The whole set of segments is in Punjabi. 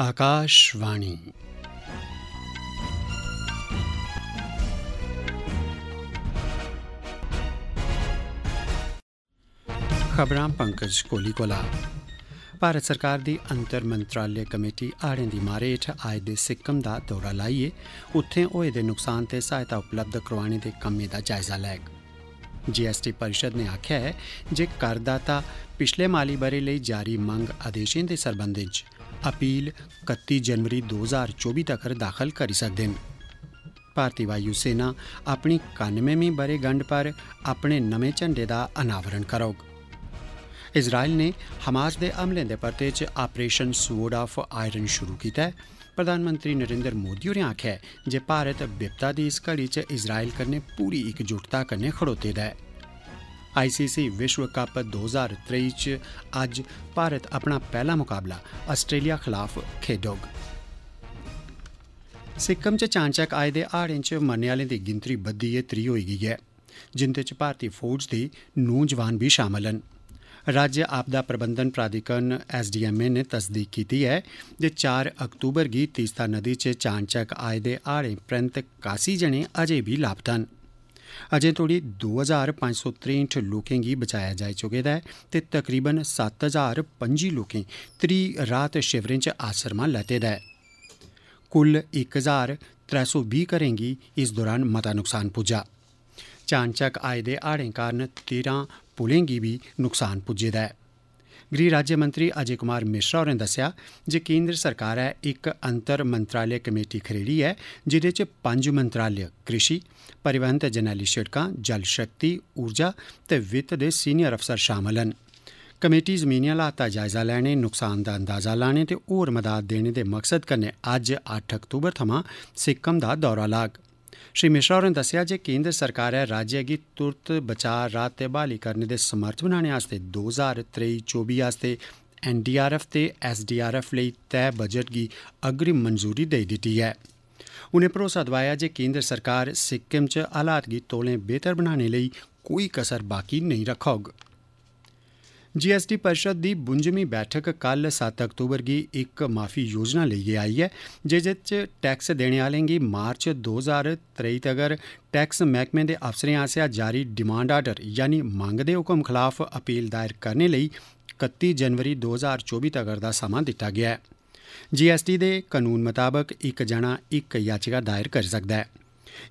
ਆਕਾਸ਼ਵਾਣੀ ਖਬਰਾਂ ਪੰਕਜ ਕੋਲੀ ਕੋਲਾ ਭਾਰਤ ਸਰਕਾਰ ਦੀ ਅੰਤਰ ਮੰਤਰਾਲੇ ਕਮੇਟੀ ਆੜੇ ਦੀ ਮਾਰੇ ਹੇਠ ਆਏ ਦੇ ਸਿੱਕਮ ਦਾ ਦੌਰਾ ਲਾਈਏ ਉੱਥੇ ਹੋਏ ਦੇ ਨੁਕਸਾਨ ਤੇ ਸਹਾਇਤਾ ਉਪਲਬਧ ਕਰਵਾਉਣੇ ਦੇ ਕੰਮੇ ਦਾ ਜਾਇਜ਼ਾ ਲੈਗਾ ਜੀਐਸਟੀ ਪਰਿਸ਼ਦ ਨੇ ਆਖਿਆ ਹੈ ਜੇ ਕਰਦਾਤਾ ਪਿਛਲੇ ਮਾਲੀ ਬਰੇ ਲਈ ਜਾਰੀ ਮੰਗ ਆਦੇਸ਼ਾਂ ਦੇ ਸਬੰਧ ਵਿੱਚ ਅਪੀਲ 31 ਜਨਵਰੀ 2024 ਤੱਕ ਦਾਖਲ ਕਰ ਸਕਦੇ ਹਨ ਭਾਰਤੀ ਵਾਯੂ ਸੈਨਾ ਆਪਣੀ 91ਵੀਂ ਬਰੇ ਬਰੇਗੰਢ ਪਰ ਆਪਣੇ ਨਵੇਂ ਝੰਡੇ ਦਾ ਅਨਾਵਰਣ ਕਰੋਗ ਇਜ਼ਰਾਈਲ ਨੇ ਹਮਾਸ ਦੇ ਹਮਲੇ ਦੇ ਪਰਤੇ 'ਚ ਆਪਰੇਸ਼ਨ ਸਵੋਰਡ ਆਫ ਆਇਰਨ ਸ਼ੁਰੂ ਕੀਤਾ ਹੈ ਪ੍ਰਧਾਨ ਮੰਤਰੀ ਨਰਿੰਦਰ ਮੋਦੀ ਹੋਰੇ ਆਖਿਆ ਜੇ ਭਾਰਤ ਵਿਪਤਾ ਦੀ ਇਸ ਘੜੀ 'ਚ ਇਜ਼ਰਾਈਲ ਕਰਨੇ ਪੂਰੀ ਇਕਜੁੱਟਤਾ ਕਰਨੇ ਖੜੋਤੇ ਦਾ ਹੈ ICC ਵਿਸ਼ਵ ਕੱਪ 2023 ਚ ਅੱਜ ਭਾਰਤ ਆਪਣਾ ਪਹਿਲਾ ਮੁਕਾਬਲਾ ਆਸਟ੍ਰੇਲੀਆ ਖਿਲਾਫ ਖੇਡੋਗ ਸਿੱਕਮ ਚ ਚਾਂਚਕ ਆਏ ਦੇ 8 ਇੰਚ ਮਰਨ ਵਾਲੇ ਦੀ ਗਿਣਤਰੀ ਵਧੀ ਹੈ 3 ਹੋ ਗਈ ਹੈ ਜਿੰਦੇ ਚ ਭਾਰਤੀ ਫੌਜ ਦੇ ਨੌਜਵਾਨ ਵੀ ਸ਼ਾਮਲ ਹਨ राज्य आपदा प्रबंधन प्राधिकरण एसडीएमए नै तस्दीक कीती ऐ जे चार अक्तूबर गी तीस्ता नदी च चानचक आए दे हाड़ें परैंत कासी जने अजें बी लापता न अजें तोड़ी दो हजार पंज सौ त्रेंठ लोकें गी बचाया जाई चुके दा ऐ ते तकरीबन सत्त हजार पं'जी लोकें त्री राहत शिविरें च आसरमा लैते दा ऐ कुल इक हजार त्रै सौ बीह् घरें गी इस दौरान मता नुकसान पुज्जा चानचक्क आए दे हाड़ें कारण तेरां ਪੁਲਿੰਗ ਗੀ ਵੀ ਨੁਕਸਾਨ ਪੁੱਜੇਦਾ ਹੈ ਗ੍ਰੀ ਰਾਜ ਮੰਤਰੀ ਅਜੇ ਕੁਮਾਰ ਮਿਸ਼ਰਾ ਨੇ ਦੱਸਿਆ ਜੇ ਕੇਂਦਰ ਸਰਕਾਰ ਹੈ ਇੱਕ ਅੰਤਰ ਮੰਤਰਾਲੇ ਕਮੇਟੀ ਖਰੀਦੀ ਹੈ ਜਿਦੇ ਚ ਪੰਜ ਮੰਤਰਾਲੇ ਕ੍ਰਿਸ਼ੀ ਪਰਿਵਹਨ ਤੇ ਜਨਾਲੀ ਸ਼ੜਕਾਂ ਜਲ ਸ਼ਕਤੀ ਊਰਜਾ ਤੇ ਵਿੱਤ ਦੇ ਸੀਨੀਅਰ ਅਫਸਰ ਸ਼ਾਮਲ ਹਨ ਕਮੇਟੀ ਜ਼ਮੀਨੀਆਂ ਲਾਤਾ ਜਾਇਜ਼ਾ ਲੈਣੇ ਨੁਕਸਾਨ ਦਾ ਅੰਦਾਜ਼ਾ ਲਾਣੇ ਤੇ ਹੋਰ ਮਦਦ ਦੇਣੇ ਦੇ ਮਕਸਦ ਕਨੇ ਅੱਜ 8 ਅਕਤੂਬਰ ਥਮਾ ਸਿੱਕਮ ਦਾ ਦੌਰਾ ਲਾਗ ਸ਼੍ਰੀ ਮਿਸ਼ਰ ਹੋਰਨ ਦੱਸਿਆ ਜੇ ਕੇਂਦਰ ਸਰਕਾਰ ਹੈ ਰਾਜ ਕੀ ਤੁਰਤ ਬਚਾ ਰਾਤ ਤੇ ਬਾਲੀ ਕਰਨ ਦੇ ਸਮਰਥ ਬਣਾਉਣੇ ਆਸਤੇ 2023-24 ਵਾਸਤੇ ਐਨਡੀਆਰਐਫ ਤੇ ਐਸਡੀਆਰਐਫ ਲਈ ਤੈ ਬਜਟ ਦੀ ਅਗਰੀ ਮਨਜ਼ੂਰੀ ਦੇ ਦਿੱਤੀ ਹੈ ਉਹਨੇ ਪ੍ਰੋਸਾ ਦਵਾਇਆ ਜੇ ਕੇਂਦਰ ਸਰਕਾਰ ਸਿੱਕਮ ਚ ਹਾਲਾਤ ਦੀ ਤੋਲੇ ਬਿਹਤਰ ਬਣਾਉਣੇ ਲਈ ਕੋਈ ਕਸਰ ਬਾਕੀ ਨਹੀਂ ਰੱਖੋਗ जीएसटी परिषद दी 52वीं बैठक कल 7 अक्तूबर गी इक माफी योजना लेइयै आई ऐ जेह्दे च टैक्स देने आह्लें गी मार्च दो ज्हार त्रेई तगर टैक्स मैह्कमे दे अफसरें आसेआ जारी डिमांड आर्डर यानी मंग दे हुक्म खलाफ अपील दायर करने लेई कत्ती जनवरी दो ज्हार चौबी तगर दा समां दित्ता गेआ ऐ जीएसटी दे कनून मताबक इक जना इक याचिका दायर करी सकदा ऐ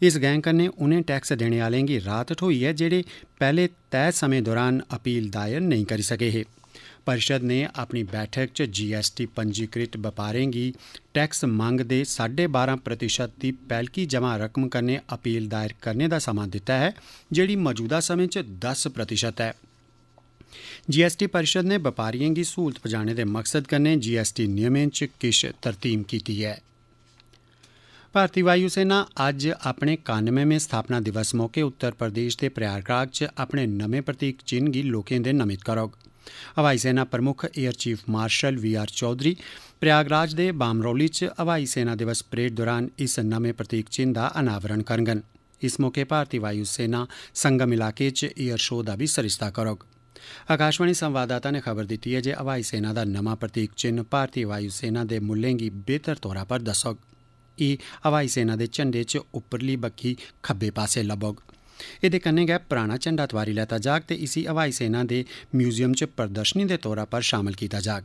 इस गैंग कन्नै उनें टैक्स देने आह्लें गी राहत थ्होई ऐ जेहड़े पैहले तैय समें दौरान अपील दायर नेईं करी सके हे परिषद नै अपनी बैठक च जीएसटी पंजीकृत बपारें गी टैक्स मंग दे साड्डे बारां प्रतिशत दी पैह्लकी जमा रकम कन्नै अपील दायर करने दा समां दित्ता ऐ जेहड़ी मौजूदा समें च दस प्रतिशत ऐ जीएसटी परिषद नै बपारियें गी स्हूलत पजाने दे मकसद कन्नै जीएसटी नियमें च किश तरतीम कीती ऐं भारती वायु सेना अज्ज अपने कानमें स्थापना दिवस मौके उत्तर प्रदेश दे प्रयागराज च अपने नमें प्रतीक चिन्ह गी लोकें दे नमित करोग हवाई सेना प्रमुख air chief marshal V R Chaudhari Prayagraj दे बामरौली च हवाई सेना दिवस परेड दौरान इस नमें प्रतीक चिन्ह दा अनावरण करङन इस मौके भारती वायु सेना संगम इलाके च एयर शो दा बी सरिस्ता करोग आकाशवाणी संवाददाता ने खबर दित्ती ऐ जे हवाई सेना दा नमां प्रतीक चिन्ह भारती वायु सेना दे मुल्लें गी बेहतर तौरा पर दस्सोग ਇਹ ਹਵਾਈ ਸੈਨਾ ਦੇ ਝੰਡੇ 'ਚ ਉੱਪਰਲੀ ਬੱਕੀ ਖੱਬੇ ਪਾਸੇ ਲਬਗ ਇਹਦੇ ਕੰਨੇ ਗਿਆ ਪੁਰਾਣਾ ਝੰਡਾ ਤਵਾਰੀ ਲੈਤਾ ਜਾਗ ਤੇ ਇਸੇ ਹਵਾਈ ਸੈਨਾ ਦੇ ਮਿਊਜ਼ੀਅਮ 'ਚ ਪ੍ਰਦਰਸ਼ਨੀ ਦੇ ਤੌਰ 'ਤੇ ਸ਼ਾਮਲ ਕੀਤਾ ਜਾਗ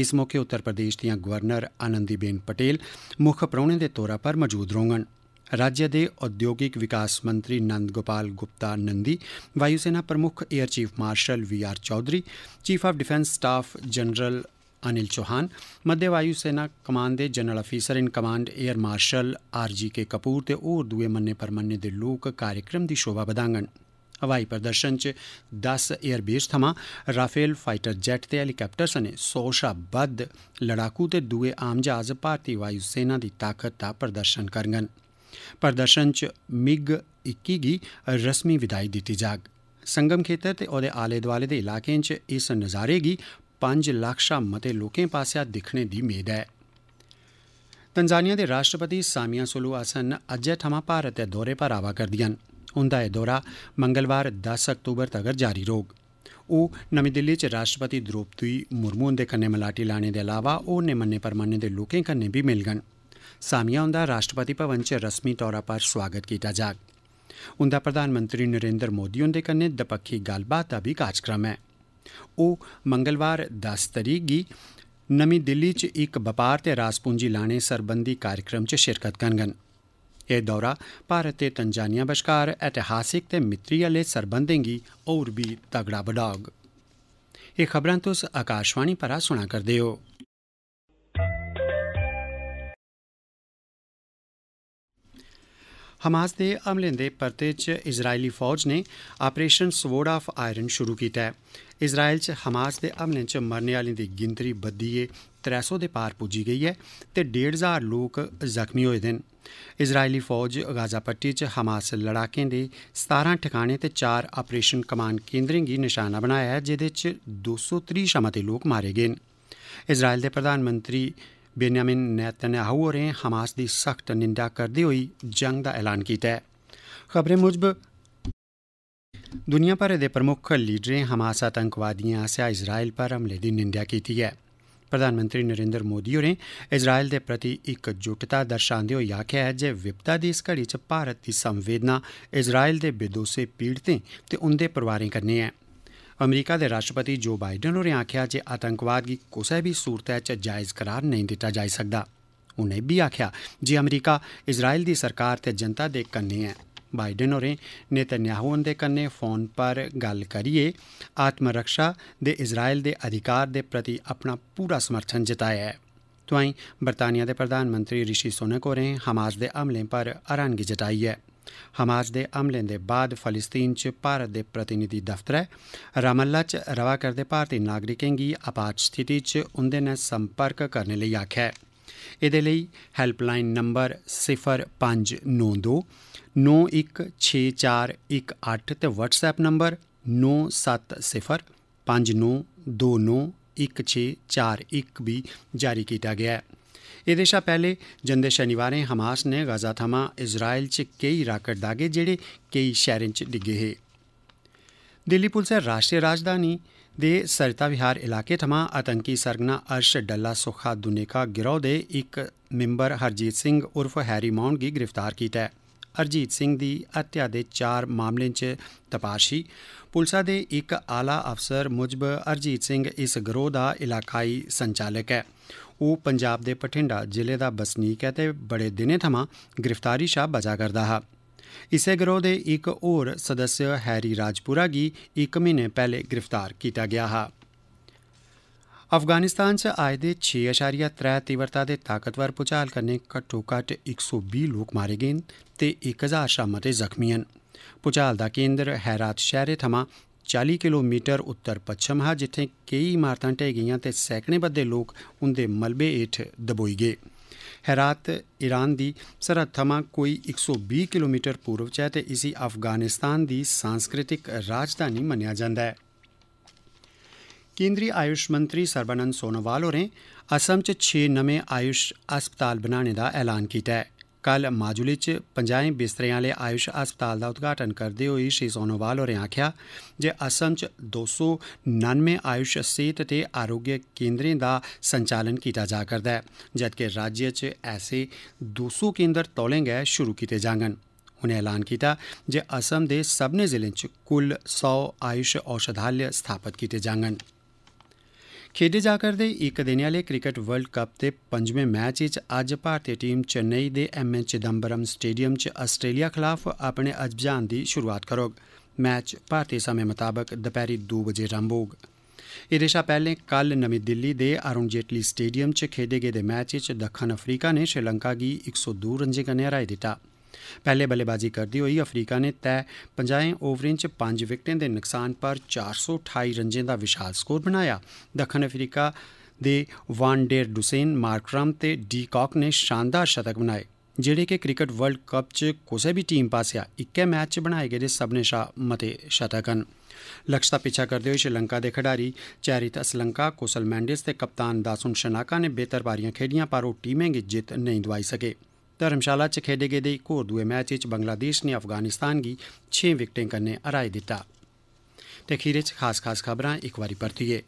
ਇਸ ਮੌਕੇ ਉੱਤਰ ਪ੍ਰਦੇਸ਼ ਦੀਆਂ ਗਵਰਨਰ ਆਨੰਦੀਬੇਨ ਪਟੇਲ ਮੁੱਖ ਪ੍ਰੋਣੇ ਦੇ ਤੌਰ 'ਤੇ ਮੌਜੂਦ ਰਹਣਗੇ ਰਾਜ ਦੇ ਉਦਯੋਗਿਕ ਵਿਕਾਸ ਮੰਤਰੀ ਨੰਦ ਗੋਪਾਲ ਗੁਪਤਾ ਨੰਦੀ ਵਾਯੂ ਸੈਨਾ ਪ੍ਰਮੁੱਖ air chief marshal V R Chaudhari chief of defence staff general Anil Chauhan मध्य ਸੈਨਾ सेना ਕਮਾਂਡ ਦੇ general officer in command air marshal R G K Kapoor ਤੇ ਹੋਰ ਦੂਏ ਮੰਨੇ ਪਰਮੰਨੇ ਦੇ ਲੋਕ ਕਾਰਜਕ੍ਰਮ ਦੀ ਸ਼ੋਭਾ ਵਧਾਂਗਣ ਹਵਾਈ ਪ੍ਰਦਰਸ਼ਨ 'ਚ 10 에ਅਰ ਬੇਸ ਥਮਾ ਰਾਫੇਲ ਫਾਈਟਰ ਜੈਟ ਤੇ ਹੈਲੀਕਾਪਟਰ ਸਨੇ 100 ਸ਼ਬਦ ਲੜਾਕੂ ਤੇ ਦੂਏ ਆਮ ਜਹਾਜ਼ ਭਾਰਤੀ ਵਾਯੂ ਸੈਨਾ ਦੀ ਤਾਕਤ ਦਾ ਪ੍ਰਦਰਸ਼ਨ ਕਰਨਗਣ ਪ੍ਰਦਰਸ਼ਨ 'ਚ ਮਿਗ 21 ਗੀ ਰਸਮੀ ਵਿਦਾਈ ਦਿੱਤੀ ਜਾਗ ਸੰਗਮ ਖੇਤਰ ਤੇ ਉਹਦੇ ਆਲੇ-ਦੁਆਲੇ ਦੇ ਇਲਾਕਿਆਂ 'ਚ ਇਸ ਨਜ਼ਾਰੇ ਗੀ 5 ਲੱਖ ਸ਼ਾ ਮਤੇ ਲੋਕਾਂ ਪਾਸਿਆ ਦਿਖਣੇ ਦੀ ਉਮੀਦ ਹੈ ਤਨਜ਼ਾਨੀਆ ਦੇ ਰਾਸ਼ਟਰਪਤੀ ਸਾਮੀਆ ਸੁਲੂ ਹਸਨ ਅੱਜੇ ਠਮਾ ਭਾਰਤ ਦੇ ਦੌਰੇ ਪਰ ਆਵਾ ਕਰਦੀਆਂ ਹੁੰਦਾ ਹੈ ਦੌਰਾ ਮੰਗਲਵਾਰ 10 ਅਕਤੂਬਰ ਤੱਕ ਜਾਰੀ ਰੋਗ ਉਹ ਨਵੀਂ ਦਿੱਲੀ ਚ ਰਾਸ਼ਟਰਪਤੀ ਦ੍ਰੋਪਤੀ ਮੁਰਮੂ ਦੇ ਕੰਨੇ ਮਲਾਟੀ ਲਾਣੇ ਦੇ ਇਲਾਵਾ ਉਹ ਨੇ ਮੰਨੇ ਪਰਮੰਨੇ ਦੇ ਲੋਕਾਂ ਕੰਨੇ ਵੀ ਮਿਲਗਣ ਸਾਮੀਆ ਹੁੰਦਾ ਰਾਸ਼ਟਰਪਤੀ ਭਵਨ ਚ ਰਸਮੀ ਤੌਰ ਪਰ ਸਵਾਗਤ ਕੀਤਾ ਜਾਗ ਹੁੰਦਾ ਪ੍ਰਧਾਨ ਮੰਤਰੀ ਨਰਿੰਦਰ ਮੋਦੀ ਹੁੰਦੇ ਕੰਨੇ ਦਪੱਖੀ ਗੱਲਬਾਤ ਦਾ ਵੀ ਕਾਰਜਕ੍ਰਮ ਹੈ ਉਹ ਮੰਗਲਵਾਰ 10 ਤਰੀਕ ਦੀ ਨਵੀਂ ਦਿੱਲੀ 'ਚ ਇੱਕ ਵਪਾਰ ਤੇ ਰਾਸ ਪੂੰਜੀ ਲਾਣੇ ਸਰਬੰਧੀ ਕਾਰਜਕ੍ਰਮ 'ਚ ਸ਼ਿਰਕਤ ਕਰਨਗੇ ਇਹ ਦੌਰਾ ਭਾਰਤ ਤੇ ਤੰਜਾਨੀਆ ਵਿਚਕਾਰ ਇਤਿਹਾਸਿਕ ਤੇ ਮਿੱਤਰੀ ਵਾਲੇ ਸਰਬੰਧਾਂ ਦੀ ਹੋਰ ਵੀ ਤਗੜਾ ਬਡਾਗ ਇਹ ਖਬਰਾਂ ਤੁਸੀਂ ਆਕਾਸ਼ਵਾਣੀ ਪਰਾ ਸੁਣਾ ਕਰਦੇ ਹੋ हमास दे हमलें दे परते च इजरायली फौज नै आपरेशन स्वोर्ड ऑफ आयरन शुरू कीता ऐ इजरायल च हमास दे हमलें च मरने आह्लें दी गिनतरी बद्दियै त्रै सौ दे पार पुज्जी गेई ऐ ते डेढ़ ज्हार लोक जख्मी होए दे न इजरायली फौज गाजा पट्टी च हमास लड़ाकें दे सतारां ठिकाने ते चार आपरेशन कमांड केन्द्रें गी नशाना बनाया ऐ जेह्दे च दो सौ त्रीह् शा मते लोक मारे गे न इजरायल दे प्रधानमंत्री बेन्यामिन नेतन्याहू होरें हमास दी सख्त निंदा करदे होई जंग दा ऐलान कीता ऐ खबरें मुजब दुनिया भरै दे प्रमुक्ख लीडरें हमास आतंकवादियें आसेआ इजराइल पर हमले दी निंदेआ कीती ऐ प्रधानमंत्री नरेन्द्र मोदी होरें इजराइल दे प्रति इकजुटता दर्शांदे होई आखेआ ऐ जे विपदा दी इस घड़ी च भारत दी संवेदना इजराइल दे बेदोसे पीड़ितें ते उंदे परोआरें कन्नै ऐं ਅਮਰੀਕਾ ਦੇ ਰਾਸ਼ਟਰਪਤੀ ਜੋ ਬਾਈਡਨ ਹੋਰੇ ਆਖਿਆ ਜੇ ਆਤੰਕਵਾਦ ਦੀ ਕੋਈ ਵੀ ਸੂਰਤ ਹੈ ਚਾ ਜਾਇਜ਼ ਕਰਾਰ ਨਹੀਂ ਦਿੱਤਾ ਜਾ ਸਕਦਾ ਉਹਨੇ ਵੀ ਆਖਿਆ ਜੇ ਅਮਰੀਕਾ ਇਜ਼ਰਾਈਲ ਦੀ ਸਰਕਾਰ ਤੇ ਜਨਤਾ ਦੇ ਕੰਨੇ ਹੈ ਬਾਈਡਨ ਹੋਰੇ ਨੇਤਨਯਾਹੂ ਦੇ ਕੰਨੇ ਫੋਨ ਪਰ ਗੱਲ ਕਰੀਏ ਆਤਮਰੱਖਸ਼ਾ ਦੇ ਇਜ਼ਰਾਈਲ ਦੇ ਅਧਿਕਾਰ ਦੇ ਪ੍ਰਤੀ ਆਪਣਾ ਪੂਰਾ ਸਮਰਥਨ ਜਤਾਇਆ ਹੈ ਤੁਹਾਈਂ ਬਰਤਾਨੀਆ ਦੇ ਪ੍ਰਧਾਨ ਮੰਤਰੀ ਰਿਸ਼ੀ ਸੋਨਕ ਹੋਰੇ ਹਮਾਸ ਦੇ ਹਮਲੇ ਪਰ ਅਰਾਨਗੀ ਜਤਾਈ ਹੈ ਹਮਾਸ ਦੇ ਅਮਲੇ ਦੇ ਬਾਅਦ ਫਲਸਤੀਨ ਚ ਭਾਰਤ ਦੇ ਪ੍ਰਤੀਨਿਧੀ ਦਫਤਰ ਰਾਮੱਲਾ ਚ ਰਵਾ ਕਰਦੇ ਭਾਰਤੀ ਨਾਗਰਿਕਾਂ ਦੀ ਆਪਾਤ ਸਥਿਤੀ ਚ ਉਹਦੇ ਨਾਲ ਸੰਪਰਕ ਕਰਨ ਲਈ ਆਖਿਆ ਇਹਦੇ ਲਈ ਹੈਲਪਲਾਈਨ ਨੰਬਰ 0592 916418 ਤੇ ਵਟਸਐਪ ਨੰਬਰ 9705929 1641 ਵੀ ਜਾਰੀ ਕੀਤਾ ਗਿਆ ਹੈ एहदे शा पैहले जंदे शनिवारें हमास नै गाज़ा थमां इज़राइल च केई राकेट दागे जेहड़े केई शैहरें च डिग्गे हे दिल्ली पुलसै राष्ट्रीय राजधानी दे सरिता विहार इलाके थमां आतंकी सरगना अर्श डल्ला सुखा दुनेका गिरोह दे इक मिम्बर हरजीत सिंह उर्फ हैरी माउंट गी गिरफ्तार कीता ऐ हरजीत सिंह दी हत्या दे चार मामलें च तपाशी पुलसा दे इक आला अफसर मुजब हरजीत सिंह इस गिरोह दा इलाकाई संचालक ऐ ਉਹ ਪੰਜਾਬ ਦੇ ਪਟਿੰਡਾ ਜ਼ਿਲ੍ਹੇ ਦਾ ਬਸਨੀਕ ਹੈ ਤੇ ਬੜੇ ਦਿਨੇ ਥਮਾ ਗ੍ਰਿਫਤਾਰੀ ਸ਼ਾ ਬਜਾ ਕਰਦਾ ਹਾ ਇਸੇ ਗਰੋਹ ਦੇ ਇੱਕ ਹੋਰ ਸਦੱਸ ਹੈਰੀ ਰਾਜਪੂਰਾ ਗੀ ਇੱਕ ਮਹੀਨੇ ਪਹਿਲੇ ਗ੍ਰਿਫਤਾਰ ਕੀਤਾ ਗਿਆ ਹਾ ਅਫਗਾਨਿਸਤਾਨ 'ਚ ਆਏ ਦੇ 6.3 ਤੀਵਰਤਾ ਦੇ ਤਾਕਤਵਰ ਪੁਚਾਲ ਕਰਨੇ ਘੱਟੋ-ਘੱਟ 120 ਲੋਕ ਮਾਰੇ ਗਏ ਤੇ 1000 ਸ਼ਾਮਤੇ ਜ਼ਖਮੀ ਹਨ ਪੁਚਾਲ ਦਾ ਕੇਂਦਰ ਹੈਰਾਤ ਸ਼ਹਿਰੇ ਥਮਾ 40 ਕਿਲੋਮੀਟਰ ਉੱਤਰ ਪੱਛਮ ਹਾ ਜਿੱਥੇ ਕਈ ਇਮਾਰਤਾਂ ਢਹਿ ਗਈਆਂ ਤੇ ਸੈਕੜੇ ਬੱਦੇ ਲੋਕ ਉਹਦੇ ਮਲਬੇ ਏਠ ਦਬੋਈ ਗਏ ਹੈਰਾਤ ਈਰਾਨ ਦੀ ਸਰਹੱਦ ਥਮਾ ਕੋਈ 120 ਕਿਲੋਮੀਟਰ ਪੂਰਬ 'ਚ ਹੈ ਤੇ ਇਸੇ ਅਫਗਾਨਿਸਤਾਨ ਦੀ ਸੰਸਕ੍ਰਿਤਿਕ ਰਾਜਧਾਨੀ ਮੰਨਿਆ ਜਾਂਦਾ ਹੈ ਕੇਂਦਰੀ आयुष ਮੰਤਰੀ ਸਰਬਨੰਦ सोनोवाल ਹੋਰੇ ਅਸਮ ਚ 6 ਨਵੇਂ आयुष ਹਸਪਤਾਲ ਬਣਾਉਣ ਦਾ ਐਲਾਨ ਕੀਤਾ ਹੈ ਕੱਲ ਮਾਜੂਲੇ ਚ 50 ਬਿਸਤਰਿਆਂ ਵਾਲੇ ਆਯੁਸ਼ ਹਸਪਤਾਲ ਦਾ ਉਦਘਾਟਨ ਕਰਦੇ ਹੋਏ ਸ਼੍ਰੀ ਸੋਨੋਵਾਲ ਹੋਰੇ ਆਖਿਆ ਜੇ ਅਸਮ ਚ 299 ਆਯੁਸ਼ ਸੇਤ ਤੇ ਆਰੋਗ੍ਯ ਕੇਂਦਰਾਂ ਦਾ ਸੰਚਾਲਨ ਕੀਤਾ ਜਾ ਕਰਦਾ ਹੈ ਜਦਕਿ ਰਾਜਯ ਚ ਐਸੇ 200 ਕੇਂਦਰ ਤੋਲੇ ਗਏ ਸ਼ੁਰੂ ਕੀਤੇ ਜਾਣਗੇ ਉਨੇ ਐਲਾਨ ਕੀਤਾ ਜੇ ਅਸਮ ਦੇ ਸਭਨੇ ਜ਼ਿਲ੍ਹਿਆਂ ਚ ਕੁੱਲ 100 ਆਯੁਸ਼ ਔਸ਼ਧਾਲਯ ਸਥਾਪਿਤ ਕੀਤੇ ਜਾਣਗੇ ਖੇਡੇ ਜਾ ਕਰਦੇ ਇੱਕ ਦਿਨ ਵਾਲੇ ਕ੍ਰਿਕਟ ਵਰਲਡ ਕੱਪ ਦੇ ਪੰਜਵੇਂ ਮੈਚ ਵਿੱਚ ਅੱਜ ਭਾਰਤੀ ਟੀਮ ਚੇਨਈ ਦੇ ਐਮ ਐਮਐਨ ਚਿਦੰਬਰਮ ਸਟੇਡੀਅਮ 'ਚ ਆਸਟ੍ਰੇਲੀਆ ਖਿਲਾਫ ਆਪਣੇ ਅਜਬਜਾਨ ਦੀ ਸ਼ੁਰੂਆਤ ਕਰੋਗ ਮੈਚ ਭਾਰਤੀ ਸਮੇਂ ਮੁਤਾਬਕ ਦੁਪਹਿਰੀ 2 ਵਜੇ ਰੰਭੋਗ ਇਹਦੇ ਸ਼ਾ ਪਹਿਲੇ ਕੱਲ ਨਵੀਂ ਦਿੱਲੀ ਦੇ ਅਰੁਣ ਜੇਟਲੀ ਸਟੇਡੀਅਮ 'ਚ ਖੇਡੇ ਗਏ ਦੇ ਮੈਚ 'ਚ ਦੱਖਣ ਅਫਰੀਕਾ ਨੇ ਸ਼੍ਰੀਲੰਕਾ ਦੀ 102 ਰਨਜੇ ਕਨੇ ਹਰਾਈ ਦਿੱਤਾ ਪਹਿਲੇ ਬੱਲੇਬਾਜ਼ੀ ਕਰਦੀ ਹੋਈ ਅਫਰੀਕਾ ਨੇ ਤੈ 50 ਓਵਰਾਂ 'ਚ 5 ਵਿਕਟਾਂ ਦੇ ਨੁਕਸਾਨ ਪਰ 428 ਰਨਾਂ ਦਾ ਵਿਸ਼ਾਲ ਸਕੋਰ ਬਣਾਇਆ ਦੱਖਣ ਅਫਰੀਕਾ ਦੇ ਵਾਂਡੇਰ ਡੁਸੇਨ ਮਾਰਕਰਮ ਤੇ ਡੀ ਕਾਕ ਨੇ ਸ਼ਾਨਦਾਰ ਸ਼ਤਕ ਬਣਾਏ ਜਿਹੜੇ ਕਿ ਕ੍ਰਿਕਟ ਵਰਲਡ ਕੱਪ 'ਚ ਕਿਸੇ ਵੀ ਟੀਮ ਪਾਸਿਆ ਇੱਕੇ ਮੈਚ ਬਣਾਏ ਗਏ ਸਭ ਸਭਨੇ ਸ਼ਾ ਮਤੇ ਸ਼ਤਕਨ ਲਖਸਤਾ ਪਿੱਛਾ ਕਰਦੇ ਹੋਏ ਸ਼੍ਰੀਲੰਕਾ ਦੇ ਖਿਡਾਰੀ ਚੈਰਿਤ ਅਸਲੰਕਾ ਕੋਸਲ ਮੈਂਡਿਸ ਤੇ ਕਪਤਾਨ ਦਾਸੁਨ ਸ਼ਨਾਕਾ ਨੇ ਬਿਹਤਰ ਬਾਰੀਆਂ ਖੇਡੀਆਂ ਪਰ ਉਹ ਟੀਮਾਂ ਦੀ ਜਿੱਤ ਨਹੀਂ ਦਵਾਈ ਸਕੇ धर्मशाला च खेडे गेदे इक होर दुए मैच च बंगलादेश नै अफगानिस्तान गी छे विकटें कन्नै हराई दित्ता ते खीरै च खास खास खबरां इक बारी परतियै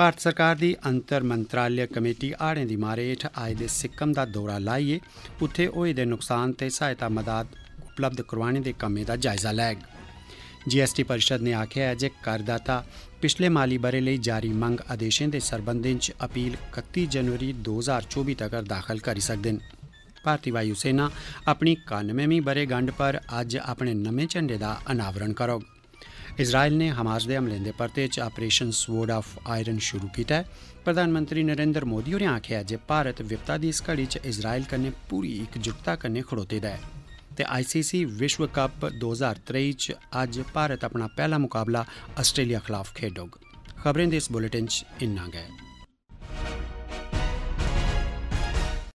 भारत सरकार दी अंतर मंत्रालय कमेटी हाड़ें दी मारे हेठ आए दे सिक्किम दा दौरा लाइयै उत्थे होए दे नुकसान ते सहायता मदाद उपलब्ध करोआने दे कम्में दा जायजा लैग जीएसटी परिषद नै आखेआ ऐ जे करदाता पिछले माली ब'रे लेई जारी मंग आदेशें दे सरबंधें च अपील कत्ती जनवरी दो ज्हार चौबी तगर दाखल करी सकदे न ਭਾਰਤੀ ਵਾਯੂ ਸੈਨਾ ਆਪਣੀ 91ਵੀਂ ਬਰੇਗੰਢ ਪਰ ਅੱਜ ਆਪਣੇ ਨਵੇਂ ਝੰਡੇ ਦਾ ਅਨਾਵਰਣ ਕਰੋਗ ਇਜ਼ਰਾਈਲ ਨੇ ਹਮਾਸ ਦੇ ਹਮਲੇ ਦੇ ਪਰਤੇ 'ਚ ਆਪਰੇਸ਼ਨ ਸਵੋਰਡ ਆਫ ਆਇਰਨ ਸ਼ੁਰੂ ਕੀਤਾ ਹੈ ਪ੍ਰਧਾਨ ਮੰਤਰੀ ਨਰਿੰਦਰ ਮੋਦੀ ਹੋरें ਆਖਿਆ ਜੇ ਭਾਰਤ ਵਿਪਤਾ ਦੀ ਇਸ ਘੜੀ 'ਚ ਇਜ਼ਰਾਈਲ ਕਨੇ ਪੂਰੀ ਇੱਕ ਜੁਟਤਾ ਕਨੇ ਖੜੋਤੇ ਦਾ ਹੈ ਤੇ ਆਈਸੀਸੀ ਵਿਸ਼ਵ ਕੱਪ 2023 'ਚ ਅੱਜ ਭਾਰਤ ਆਪਣਾ ਪਹਿਲਾ ਮੁਕਾਬਲਾ ਆਸਟ੍ਰੇਲੀਆ ਖਿਲਾਫ ਖੇਡੋਗ ਖਬਰਾਂ ਦੇ ਇਸ ਬੁਲੇਟਿਨ 'ਚ ਇੰਨਾ ਗਿਆ